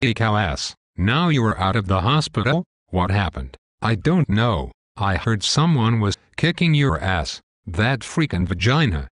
Ecow Now you are out of the hospital? What happened? I don't know. I heard someone was kicking your ass. That freaking vagina.